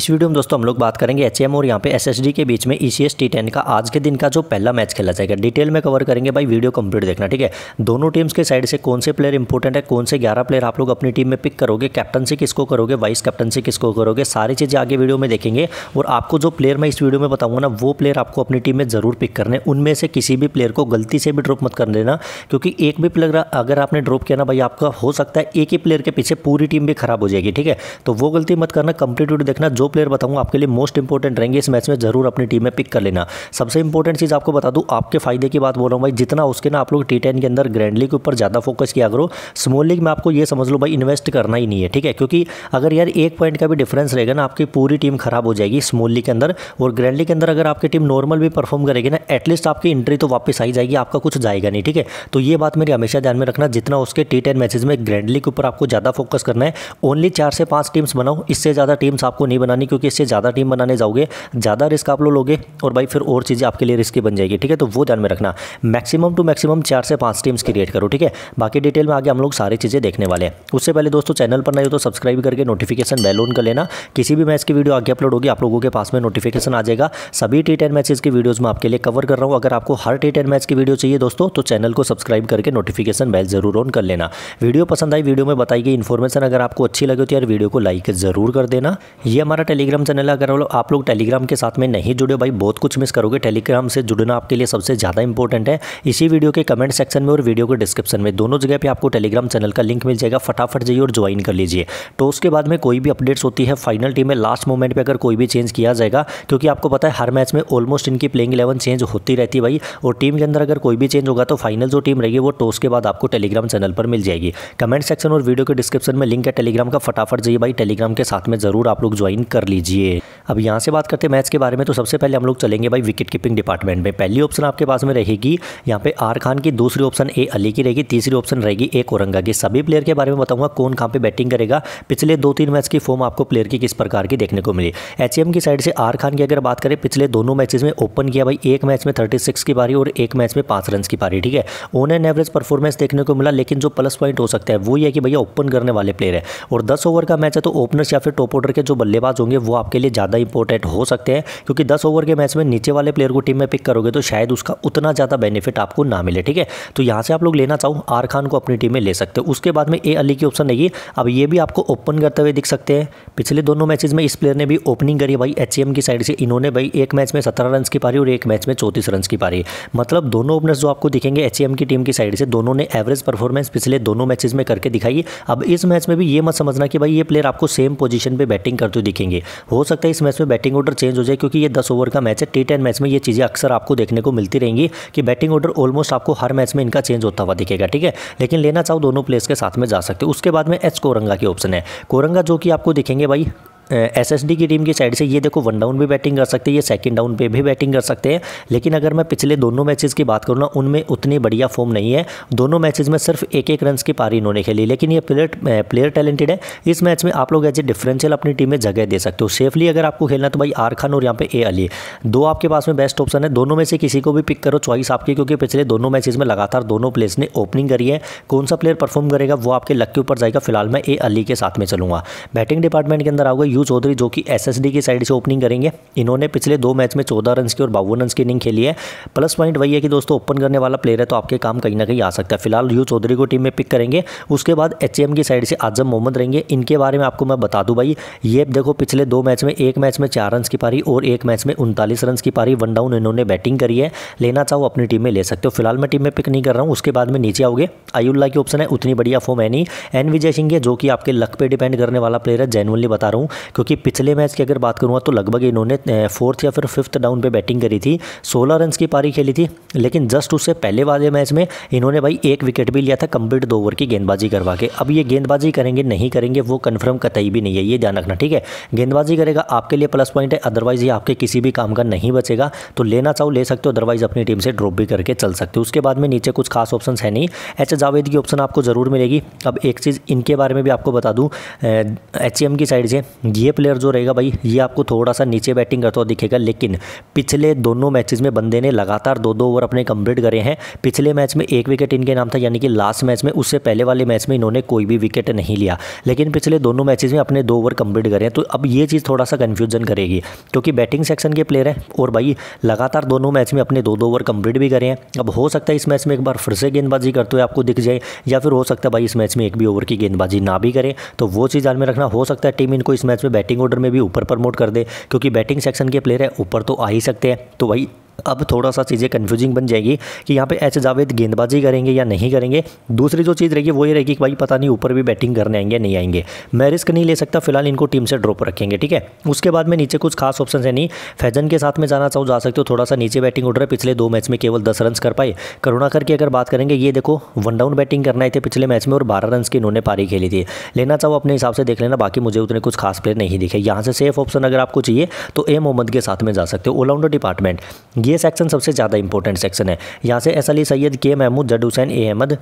इस वीडियो में दोस्तों हम लोग बात करेंगे एच और यहाँ पे एस के बीच में ई e सी का आज के दिन का जो पहला मैच खेला जाएगा डिटेल में कवर करेंगे भाई वीडियो कंप्लीट देखना ठीक है दोनों टीम्स के साइड से कौन से प्लेयर इंपॉर्टेंट है कौन से ग्यारह प्लेयर आप लोग अपनी टीम में पिक करोगे कैप्टनसी किसको करोगे वाइस कैप्टनसी किसको करोगे सारी चीज़ें आगे वीडियो में देखेंगे और आपको जो प्लेयर मैं इस वीडियो में बताऊँगा ना वो प्लेयर आपको अपनी टीम में ज़रूर पिक करने उनमें से किसी भी प्लेयर को गलती से भी ड्रॉप मत कर देना क्योंकि एक भी प्लेयर अगर आपने ड्रॉप किया ना भाई आपका हो सकता है एक ही प्लेयर के पीछे पूरी टीम भी खराब हो जाएगी ठीक है तो वो गलती मत करना कंप्लीट वीडियो देखना जो दो प्लेयर बताऊँगा आपके लिए मोस्ट इंपॉर्टेंट रहेंगे इस मैच में जरूर अपनी टीम में पिक कर लेना सबसे इंपॉर्टेंट चीज़ आपको बता दूँ आपके फायदे की बात बोल रहा हूँ भाई जितना उसके ना आप लोग टी के अंदर ग्रैंड लीग के ऊपर ज़्यादा फोकस किया करो स्मॉल लीग में आपको ये समझ लो भाई इन्वेस्ट करना ही नहीं है ठीक है क्योंकि अगर यार एक पॉइंट का भी डिफरेंस रहेगा ना आपकी पूरी टीम खराब हो जाएगी स्मॉल लीग के अंदर और ग्रैंड लीग के अंदर अगर आपकी टीम नॉर्मल भी परफॉर्म करेगी ना एटलीस्ट आपकी एंट्री तो वापस आई जाएगी आपका कुछ जाएगा नहीं ठीक है तो ये बात मेरी हमेशा ध्यान में रखना जितना उसके टी टेन में ग्रैंड लीग के ऊपर आपको ज़्यादा फोकस करना है ओनली चार से पांच टीम्स बनाओ इससे ज़्यादा टीम्स आपको नहीं बनानी बनानी क्योंकि इससे ज़्यादा टीम बनाने जाओगे ज़्यादा रिस्क आप लोगे और भाई फिर और चीज़ें आपके लिए रिस्की बन जाएगी ठीक है तो वो ध्यान में रखना मैक्सिमम टू मैक्सिमम चार से पाँच टीम्स क्रिएट करो ठीक है बाकी डिटेल में आगे हम लोग सारी चीज़ें देखने वाले हैं उससे पहले दोस्तों चैनल पर नहीं हो तो सब्सक्राइब करके नोटिफिकेशन बेल ऑन कर लेना किसी भी मैच की वीडियो आगे अपलोड होगी आप लोगों के पास में नोटिफिकेशन आ जाएगा सभी टी टेन मैचेज़ की वीडियोज़ में आपके लिए कवर कर रहा हूँ अगर आपको हर टी टेन मैच की वीडियो चाहिए दोस्तों तो चैनल को सब्सक्राइब करके नोटिफिकेशन बेल जरूर ऑन कर लेना वीडियो पसंद आई वीडियो में बताई गई इन्फॉर्मेशन अगर आपको अच्छी लगे तो यार वीडियो को लाइक जरूर कर देना ये हमारा टेलीग्राम चैनल है अगर आप लोग टेलीग्राम के साथ में नहीं जुड़े भाई बहुत कुछ मिस करोगे टेलीग्राम से जुड़ना आपके लिए सबसे ज़्यादा इंपॉर्टेंट है इसी वीडियो के कमेंट सेक्शन में और वीडियो के डिस्क्रिप्शन में दोनों जगह पर आपको टेलीग्राम चैनल का लिंक मिल जाएगा फटाफट जाइए और ज्वाइन कर लीजिए तो उसके बाद में कोई भी अपडेट्स होती है फाइनल टीम में लास्ट मोमेंट पर अगर कोई भी चेंज किया जाएगा क्योंकि आपको पता है हर मैच में ऑलमोस्ट इनकी प्लेइंग इलेवन चेंज होती रहती है भाई और टीम के अंदर अगर कोई भी चेंज होगा तो फाइनल जो टीम रहेगी वो टॉस तो के बाद आपको टेलीग्राम चैनल पर मिल जाएगी कमेंट सेक्शन और वीडियो के डिस्क्रिप्शन में लिंक है टेलीग्राम का फटाफट जाइए भाई टेलीग्राम के साथ में जरूर आप लोग ज्वाइन कर लीजिए अब यहाँ से बात करते हैं मैच के बारे में तो सबसे पहले हम लोग चलेंगे भाई विकेट कीपिंग डिपार्टमेंट में पहली ऑप्शन आपके पास में रहेगी यहाँ पे आर खान की दूसरी ऑप्शन ए अली की रहेगी तीसरी ऑप्शन रहेगी ए कोरंगा की सभी प्लेयर के बारे में बताऊंगा कौन कहाँ पे बैटिंग करेगा पिछले दो तीन मैच की फॉर्म आपको प्लेयर की किस प्रकार की देखने को मिली एच की साइड से आर खान की अगर बात करें पिछले दोनों मैचेज में ओपन किया भाई एक मैच में थर्टी की पारी और एक मैच में पाँच रन की पारी ठीक है ओन एन एवरेज परफॉर्मेंस देखने को मिला लेकिन जो प्लस पॉइंट हो सकता है वो ये कि भैया ओपन करने वाले प्लेयर है और दस ओवर का मैच है तो ओपनर्स या फिर टॉप ऑर्डर के जो बल्लेबाज होंगे वो आपके लिए ज़्यादा इंपॉर्टेंट हो सकते हैं क्योंकि दस ओवर के मैच में नीचे वाले प्लेयर को टीम में पिक करोगे तो शायद उसका उतना ज़्यादा बेनिफिट आपको ना मिले ठीक है तो यहाँ से आप लोग लेना चाहूँ आर खान को अपनी टीम में ले सकते हो उसके बाद में ए अली की ऑप्शन रहेगी अब ये भी आपको ओपन करते हुए दिख सकते हैं पिछले दोनों मैचेज में इस प्लेयर ने भी ओपनिंग करी भाई एच की साइड से इन्होंने भाई एक मैच में सत्रह रन की पारी और एक मैच में चौंतीस रन की पारी मतलब दोनों ओपनर्स जो आपको दिखेंगे एच की टीम की साइड से दोनों ने एवरेज परफॉर्मेंस पिछले दोनों मैचेज में करके दिखाई अब इस मैच में भी ये मत समझना कि भाई ये प्लेयर आपको सेम पोजीशन पर बैटिंग करते हुए दिखेंगे देखेंगे हो सकता है इस मैच में बैटिंग ऑर्डर चेंज हो जाए क्योंकि ये दस ओवर का मैच है टी टेन मैच में ये चीज़ें अक्सर आपको देखने को मिलती रहेंगी कि बैटिंग ऑर्डर ऑलमोस्ट आपको हर मैच में इनका चेंज होता हुआ दिखेगा ठीक है लेकिन लेना चाहो दोनों प्लेयर्स के साथ में जा सकते हो उसके बाद में एच कोरंगा के ऑप्शन है कोरंगा जो कि आपको दिखेंगे भाई एसएसडी की टीम की साइड से ये देखो वन डाउन भी बैटिंग कर सकते हैं ये सेकंड डाउन पे भी बैटिंग कर सकते हैं लेकिन अगर मैं पिछले दोनों मैचेस की बात करूँ ना उनमें उतनी बढ़िया फॉर्म नहीं है दोनों मैचेस में सिर्फ एक एक रन की पारी इन्होंने खेली लेकिन ये प्लेयर प्लेयर टैलेंटेड है इस मैच में आप लोग एज ए डिफरेंशियल अपनी टीम में जगह दे सकते हो सेफली अगर आपको खेलना तो भाई आर खान और यहाँ पे ए अली दो आपके पास में बेस्ट ऑप्शन है दोनों में से किसी को भी पिक करो चॉइस आपकी क्योंकि पिछले दोनों मैचेज में लगातार दोनों प्लेयर्स ने ओपनिंग करी है कौन सा प्लेयर परफॉर्म करेगा वो आपके लक के ऊपर जाएगा फिलहाल मैं ए अली के साथ में चलूंगा बैटिंग डिपार्टमेंट के अंदर आओगे यू चौधरी जो कि एसएसडी की साइड से ओपनिंग करेंगे इन्होंने पिछले दो मैच में चौदह रन की और बावन रन की इनिंग खेली है प्लस पॉइंट वही है कि दोस्तों ओपन करने वाला प्लेयर है तो आपके काम कहीं ना कहीं आ सकता है फिलहाल यू चौधरी को टीम में पिक करेंगे उसके बाद एच की साइड से आजम मोहम्मद रहेंगे इनके बारे में आपको मैं बता दूँ भाई ये देखो पिछले दो मैच में एक मैच में चार रन की पारी और एक मैच में उनतालीस रन की पारी वन डाउन इन्होंने बैटिंग करी है लेना चाहो अपनी टीम में ले सकते हो फिलहाल मैं टीम में पिक नहीं कर रहा हूँ उसके बाद में नीचे आओगे आयुल्ला की ऑप्शन है उतनी बढ़िया फॉर्म है नहीं एन विजय सिंह है जो कि आपके लक पे डिपेंड करने वाला प्लेयर है जेनवनली बता रहा हूँ क्योंकि पिछले मैच की अगर बात करूँगा तो लगभग इन्होंने फोर्थ या फिर फिफ्थ डाउन पर बैटिंग करी थी सोलह रन की पारी खेली थी लेकिन जस्ट उससे पहले वाले मैच में इन्होंने भाई एक विकेट भी लिया था कम्प्लीट दो ओवर की गेंदबाजी करवा के अब ये गेंदबाजी करेंगे नहीं करेंगे वो कन्फर्म कतई भी नहीं है ये ध्यान रखना ठीक है गेंदबाजी करेगा आपके लिए प्लस पॉइंट है अदरवाइज ये आपके किसी भी काम का नहीं बचेगा तो लेना चाहो ले सकते हो अदरवाइज अपनी टीम से ड्रॉप भी करके चल सकते हो उसके बाद में नीचे कुछ खास ऑप्शन है नहीं एच जावेद की ऑप्शन आपको ज़रूर मिलेगी अब एक चीज़ इनके बारे में भी आपको बता दूँ एच की साइड से ये प्लेयर जो रहेगा भाई ये आपको थोड़ा सा नीचे बैटिंग करता हुआ दिखेगा लेकिन पिछले दोनों मैचेस में बंदे ने लगातार दो दो ओवर अपने कंप्लीट करे हैं पिछले मैच में एक विकेट इनके नाम था यानी कि लास्ट मैच में उससे पहले वाले मैच में इन्होंने कोई भी विकेट नहीं लिया लेकिन पिछले दोनों मैचेज में अपने दो ओवर कंप्लीट करें तो अब ये चीज़ थोड़ा सा कन्फ्यूजन करेगी क्योंकि बैटिंग सेक्शन के प्लेयर हैं और भाई लगातार दोनों मैच में अपने दो दो ओवर कंप्लीट भी करें हैं अब हो सकता है इस मैच में एक बार फिर से गेंदबाजी करते हुए आपको दिख जाए या फिर हो सकता है भाई इस मैच में एक भी ओवर की गेंदबाजी ना भी करें तो वो चीज़ ध्यान में रखना हो सकता है टीम इनको इस मैच में बैटिंग ऑर्डर में भी ऊपर प्रमोट कर दे क्योंकि बैटिंग सेक्शन के प्लेयर है ऊपर तो आ ही सकते हैं तो वही अब थोड़ा सा चीज़ें कन्फ्यूजिंग बन जाएगी कि यहाँ पे एच जावेद गेंदबाजी करेंगे या नहीं करेंगे दूसरी जो चीज़ रहेगी वो ये रहेगी कि भाई पता नहीं ऊपर भी बैटिंग करने आएंगे नहीं आएंगे मैं रिस्क नहीं ले सकता फिलहाल इनको टीम से ड्रॉप रखेंगे ठीक है उसके बाद में नीचे कुछ खास ऑप्शन है नहीं फैजन के साथ में जाना चाहूँ जा सकते हो थोड़ा सा नीचे बैटिंग उठ रहे पिछले दो मैच में केवल दस रन कर पाए करुणाकर की अगर बात करेंगे ये देखो वन डाउन बैटिंग करना आए थे पिछले मैच में और बारह रन की इन्होंने पारी खेली थी लेना चाहो अपने हिसाब से देख लेना बाकी मुझे उतने कुछ खास प्लेयर नहीं दिखे यहाँ से सेफ ऑप्शन अगर आपको चाहिए तो ए मोहम्मद के साथ में जा सकते हो ऑलराउंडर डिपार्टमेंट ये सेक्शन सबसे ज़्यादा इंपॉर्टेंट सेक्शन है यहाँ से एस अली सैयद के महमूद जड हुसैन ए अहमद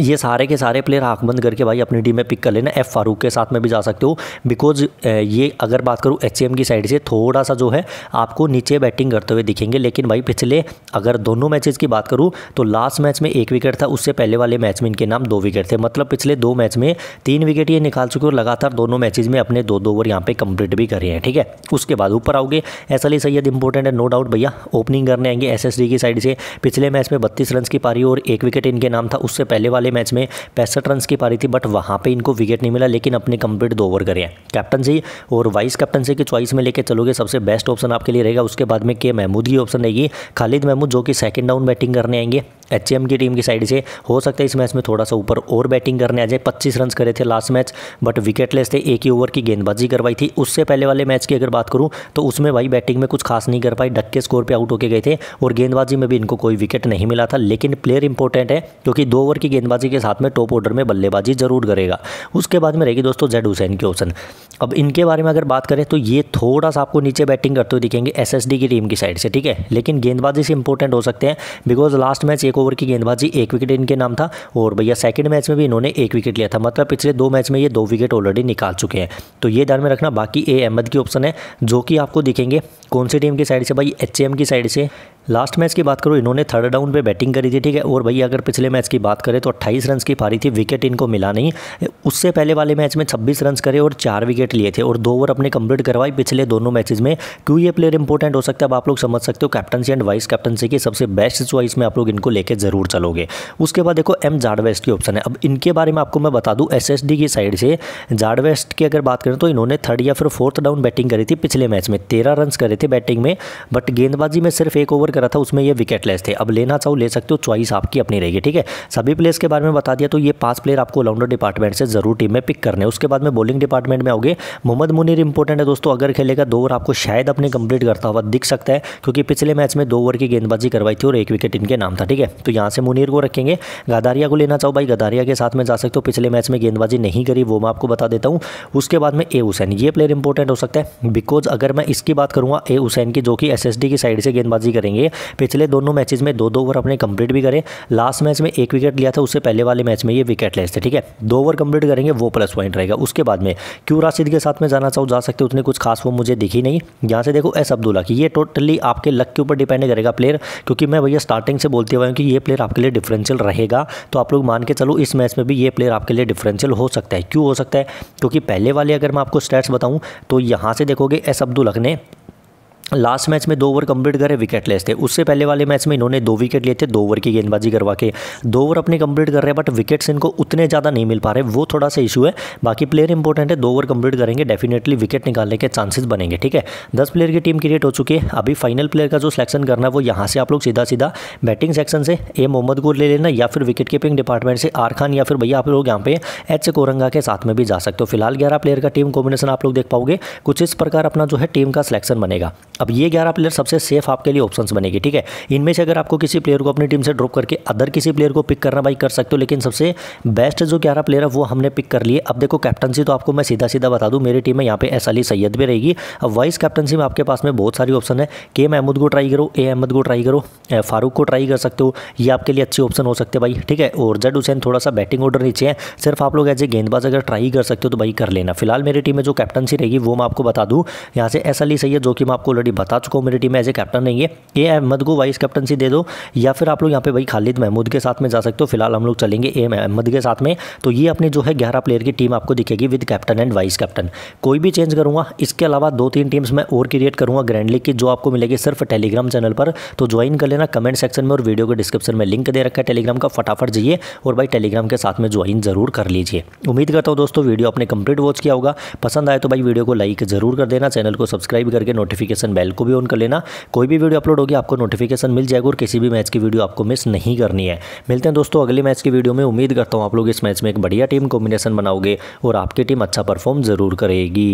ये सारे के सारे प्लेयर बंद करके भाई अपनी टीम में पिक कर लेना एफ फारूक के साथ में भी जा सकते हो बिकॉज ये अगर बात करूँ एच की साइड से थोड़ा सा जो है आपको नीचे बैटिंग करते हुए दिखेंगे लेकिन भाई पिछले अगर दोनों मैचेस की बात करूँ तो लास्ट मैच में एक विकेट था उससे पहले वाले मैच में इनके नाम दो विकेट थे मतलब पिछले दो मैच में तीन विकेट ये निकाल चुके और लगातार दोनों मैचेज में अपने दो दो ओवर यहाँ पे कंप्लीट भी करे हैं ठीक है उसके बाद ऊपर आओगे ऐसा ही सैयद इंपॉर्टेंट है नो डाउट भैया ओपनिंग करने आएंगे एस की साइड से पिछले मैच में बत्तीस रन की पारी और एक विकेट इनके नाम था उससे पहले वाले वाले मैच में पैंसठ रन की पारी थी बट वहाँ पर इनको विकेट नहीं मिला लेकिन अपने कंप्लीट दो ओवर करें कैप्टनसी और वाइस कैप्टनसी की चॉइस में लेकर चलोगे सबसे बेस्ट ऑप्शन आपके लिए रहेगा उसके बाद में के महमूद की ऑप्शन रहेगी खालिद महमूद जो कि सेकंड डाउन बैटिंग करने आएंगे एच की टीम की साइड से हो सकता है इस मैच में थोड़ा सा ऊपर और बैटिंग करने आ जाए पच्चीस रन करे थे लास्ट मैच बट विकेटलेस थे एक ही ओवर की गेंदबाजी करवाई थी उससे पहले वाले मैच की अगर बात करूँ तो उसमें भाई बैटिंग में कुछ खास नहीं कर पाई डक्के स्कोर पर आउट होके गए थे और गेंदबाजी में भी इनको कोई विकेट नहीं मिला था लेकिन प्लेयर इंपॉर्टेंट है क्योंकि दो ओवर की गेंदबाजी के साथ में टॉप ऑर्डर में बल्लेबाजी जरूर करेगा उसके बाद में रहेगी दोस्तों जेड हुसैन की ऑप्शन अब इनके बारे में अगर बात करें तो ये थोड़ा सा आपको नीचे बैटिंग करते हुए दिखेंगे एस की टीम की साइड से ठीक है लेकिन गेंदबाजी से इंपॉर्टेंट हो सकते हैं बिकॉज लास्ट मैच एक एक ओवर की गेंदबाजी एक विकेट इनके नाम था और भैया सेकंड मैच में भी इन्होंने एक विकेट लिया था मतलब पिछले दो मैच में ये दो विकेट ऑलरेडी निकाल चुके हैं तो ये ध्यान में रखना बाकी ए अहमद की ऑप्शन है जो कि आपको दिखेंगे कौन सी टीम की साइड से भाई एच की साइड से लास्ट मैच की बात करूँ इन्होंने थर्ड डाउन पे बैटिंग करी थी ठीक है और भाई अगर पिछले मैच की बात करें तो 28 रन की पारी थी विकेट इनको मिला नहीं उससे पहले वाले मैच में 26 रन करे और चार विकेट लिए थे और दो ओवर अपने कंप्लीट करवाई पिछले दोनों मैचेज में क्यों ये प्लेयर इंपॉर्टेंट हो सकता है अब आप लोग समझ सकते हो कैप्टनसी एंड वाइस कैप्टनसी की सबसे बेस्ट चॉइस में आप लोग इनको लेकर जरूर चलोगे उसके बाद देखो एम जाडवेस्ट की ऑप्शन है अब इनके बारे में आपको मैं बता दूँ एस की साइड से जाडवेस्ट की अगर बात करें तो इन्होंने थर्ड या फिर फोर्थ डाउन बैटिंग करी थी पिछले मैच में तेरह रन करे थे बैटिंग में बट गेंदबाजी में सिर्फ एक ओवर करा था उसमें ये लेस थे अब लेना चाहो ले सकते हो चॉइस आपकी अपनी रहेगी ठीक है सभी प्लेयर्स के बारे में बता दिया तो ये पांच प्लेयर आपको ऑलराउंडर डिपार्टमेंट से जरूर टीम में पिक करने उसके बाद में बॉलिंग डिपार्टमेंट में आओगे मोहम्मद मुनीर इंपॉर्टेंट है दोस्तों अगर खेलेगा दो ओवर आपको शायद अपने कंप्लीट करता हुआ दिख सकता है क्योंकि पिछले मैच में दो ओवर की गेंदबाजी करवाई थी और एक विकेट इनके नाम था ठीक है तो यहाँ से मुनीर को रखेंगे गदारिया को लेना चाहो भाई गदारिया के साथ में जा सकते हो पिछले मैच में गेंदबाजी नहीं करी वो मैं आपको बता देता हूँ उसके बाद में ए हुसैन ये प्लेयर इंपॉर्टेंट हो सकता है बिकॉज अगर मैं इसकी बात करूँगा ए हुसैन की जो कि एस की साइड से गेंदबाजी करेंगे लिए पिछले दोनों मैचेज में दो दो ओवर अपने कंप्लीट भी करें लास्ट मैच में एक विकेट लिया था उससे पहले वाले मैच में ये विकेट लेस थे ठीक है दो ओवर कंप्लीट करेंगे वो प्लस पॉइंट रहेगा उसके बाद में क्यू राशिद के साथ में जाना चाहूँ जा सकते उतने कुछ खास वो मुझे दिखी नहीं यहाँ से देखो एस अब्दुल्ला की ये टोटली आपके लक के ऊपर डिपेंड करेगा प्लेयर क्योंकि मैं भैया स्टार्टिंग से बोलते हुआ हूँ कि ये प्लेयर आपके लिए डिफरेंशियल रहेगा तो आप लोग मान के चलो इस मैच में भी ये प्लेयर आपके लिए डिफरेंशियल हो सकता है क्यों हो सकता है क्योंकि पहले वाले अगर मैं आपको स्टैट्स बताऊँ तो यहाँ से देखोगे एस अब्दुल ने लास्ट मैच में दो ओवर कंप्लीट करे विकेट लेस थे उससे पहले वाले मैच में इन्होंने दो विकेट लिए थे दो ओवर की गेंदबाजी करवा के दो ओवर अपने कंप्लीट कर रहे हैं बट विकेट्स इनको उतने ज़्यादा नहीं मिल पा रहे वो थोड़ा सा इशू है बाकी प्लेयर इंपॉर्टेंट है दो ओवर कंप्लीट करेंगे डेफिनेटली विकेट निकालने के चांसेस बनेंगे ठीक है दस प्लेयर की टीम क्रिएट हो चुकी है अभी फाइनल प्लेयर का जो सिलेक्शन करना है वो यहाँ से आप लोग सीधा सीधा बैटिंग सेक्शन से ए मोहम्मद गोर ले लेना या फिर विकेट कीपिंग डिपार्टमेंट से आर खान या फिर भैया आप लोग यहाँ पे एच कोरंगा के साथ में भी जा सकते हो फिलहाल ग्यारह प्लेयर का टीम कॉम्बिनेशन आप लोग देख पाओगे कुछ इस प्रकार अपना जो है टीम का सिलेक्शन बनेगा अब ये ग्यारह प्लेयर सबसे सेफ आपके लिए ऑप्शंस बनेगी ठीक है इनमें से अगर आपको किसी प्लेयर को अपनी टीम से ड्रॉप करके अदर किसी प्लेयर को पिक करना भाई कर सकते हो लेकिन सबसे बेस्ट जो ग्यारह प्लेयर है वो हमने पिक कर लिए अब देखो कैप्टनसी तो आपको मैं सीधा सीधा बता दूँ मेरी टीम में यहाँ पे एस अली सैयद भी रहेगी अब वाइस कैप्टनसी में आपके पास में बहुत सारी ऑप्शन है के महमूद को ट्राई करो ए अहमद को ट्राई करो फारूक को ट्राई कर सकते हो ये आपके लिए अच्छे ऑप्शन हो सकते भाई ठीक है और जड हुसैन थोड़ा सा बैटिंग ऑर्डर नीचे है सिर्फ आप लोग एज ए गेंदबाज अगर ट्राई कर सकते हो तो भाई कर लेना फिलहाल मेरी टीम में जो कैप्टनसी रहेगी वो मैं आपको बता दूँ यहाँ से एस अली सैयद जो कि मैं आपको ऑलरेडी बता चुका हूँ मेरी टीम एज ए कैप्टन नहीं है ए अहमद को वाइस कैप्टनसी दे दो या फिर आप लोग यहाँ पे भाई खालिद महमूद के साथ में जा सकते हो फिलहाल हम लोग चलेंगे ए अहमद के साथ में तो ये अपनी जो है ग्यारह प्लेयर की टीम आपको दिखेगी with captain and vice captain कोई भी चेंज करूँगा इसके अलावा दो तीन टीम्स मैं और क्रिएट करूँगा ग्रैंड लीग की जो आपको मिलेगी सिर्फ टेलीग्राम चैनल पर तो ज्वाइन कर लेना कमेंट सेक्शन में और वीडियो के डिस्क्रिप्शन में लिंक दे रखा है टेलीग्राम का फटाफट जाइए और भाई टेलीग्राम के साथ में ज्वाइन जरूर कर लीजिए उम्मीद करता हूँ दोस्तों वीडियो आपने कंप्लीट वॉच किया होगा पसंद आए तो भाई वीडियो को लाइक जरूर कर देना चैनल को सब्सक्राइब करके नोटिफिकेशन बेल को भी ऑन कर लेना कोई भी वीडियो अपलोड होगी आपको नोटिफिकेशन मिल जाएगा और किसी भी मैच की वीडियो आपको मिस नहीं करनी है मिलते हैं दोस्तों अगले मैच की वीडियो में उम्मीद करता हूँ आप लोग इस मैच में एक बढ़िया टीम कॉम्बिनेशन बनाओगे और आपकी टीम अच्छा परफॉर्म जरूर करेगी